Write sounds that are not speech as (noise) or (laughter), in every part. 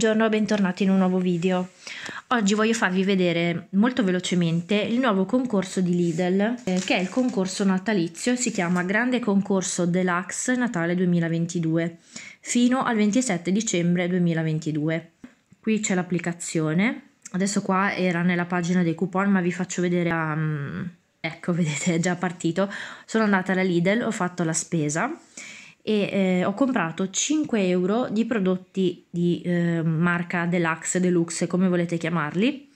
buongiorno e bentornati in un nuovo video. Oggi voglio farvi vedere molto velocemente il nuovo concorso di Lidl eh, che è il concorso natalizio, si chiama Grande Concorso Deluxe Natale 2022 fino al 27 dicembre 2022. Qui c'è l'applicazione, adesso qua era nella pagina dei coupon ma vi faccio vedere Um, ecco (laughs) vedete è già partito, sono andata alla Lidl, ho fatto la spesa e eh, ho comprato 5 euro di prodotti di eh, marca deluxe, deluxe come volete chiamarli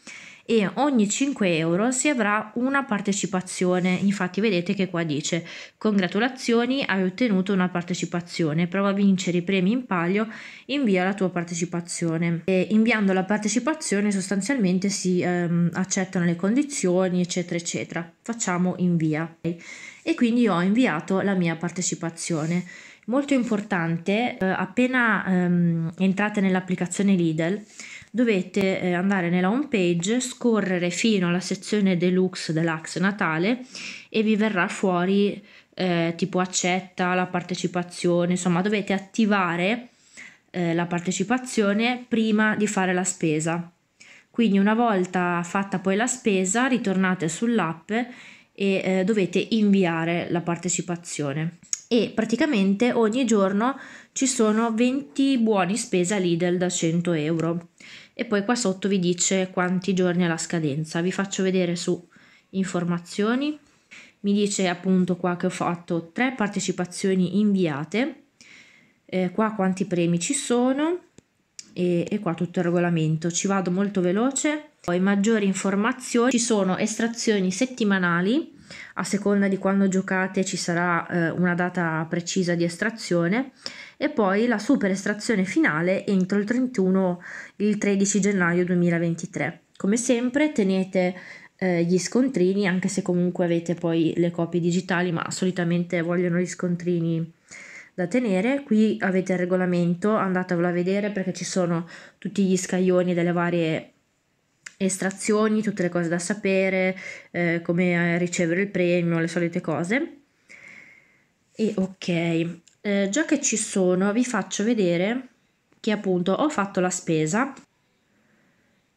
e ogni 5 euro si avrà una partecipazione. Infatti vedete che qua dice congratulazioni hai ottenuto una partecipazione, prova a vincere i premi in palio, invia la tua partecipazione. E inviando la partecipazione sostanzialmente si ehm, accettano le condizioni eccetera eccetera. Facciamo invia e quindi ho inviato la mia partecipazione. Molto importante, eh, appena ehm, entrate nell'applicazione Lidl dovete eh, andare nella home page, scorrere fino alla sezione deluxe dell'Axe Natale e vi verrà fuori eh, tipo accetta la partecipazione, insomma dovete attivare eh, la partecipazione prima di fare la spesa. Quindi una volta fatta poi la spesa ritornate sull'app e eh, dovete inviare la partecipazione e praticamente ogni giorno ci sono 20 buoni spesa Lidl da 100 euro. E poi qua sotto vi dice quanti giorni alla scadenza. Vi faccio vedere su informazioni. Mi dice appunto qua che ho fatto tre partecipazioni inviate, eh, qua quanti premi ci sono e, e qua tutto il regolamento. Ci vado molto veloce. Poi maggiori informazioni, ci sono estrazioni settimanali a seconda di quando giocate ci sarà eh, una data precisa di estrazione e poi la super estrazione finale entro il 31 il 13 gennaio 2023. Come sempre tenete eh, gli scontrini anche se comunque avete poi le copie digitali, ma solitamente vogliono gli scontrini da tenere. Qui avete il regolamento, andatevelo a vedere perché ci sono tutti gli scaglioni delle varie estrazioni, tutte le cose da sapere, eh, come eh, ricevere il premio, le solite cose. E ok, eh, già che ci sono vi faccio vedere che appunto ho fatto la spesa.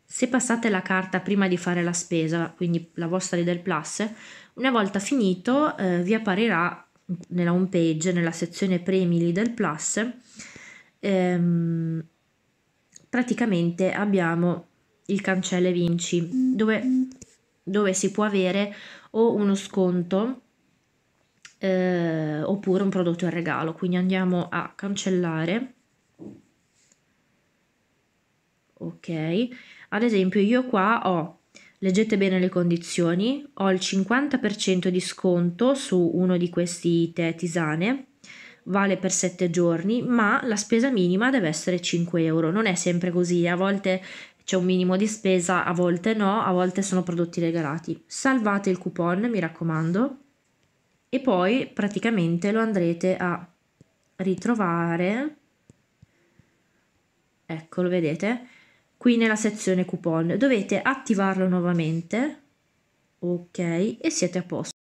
Se passate la carta prima di fare la spesa, quindi la vostra Lidl Plus, una volta finito eh, vi apparirà nella home page, nella sezione premi Lidl Plus, ehm, praticamente abbiamo il cancello Vinci, dove, dove, si può avere o uno sconto eh, oppure un prodotto in regalo. Quindi andiamo a cancellare. Ok, ad esempio io qua ho, leggete bene le condizioni, ho il 50% di sconto su uno di questi tè tisane vale per 7 giorni, ma la spesa minima deve essere 5 euro. Non è sempre così, a volte c'è un minimo di spesa, a volte no, a volte sono prodotti regalati. Salvate il coupon, mi raccomando, e poi praticamente lo andrete a ritrovare. Eccolo, vedete? Qui nella sezione coupon dovete attivarlo nuovamente. Ok, e siete a posto.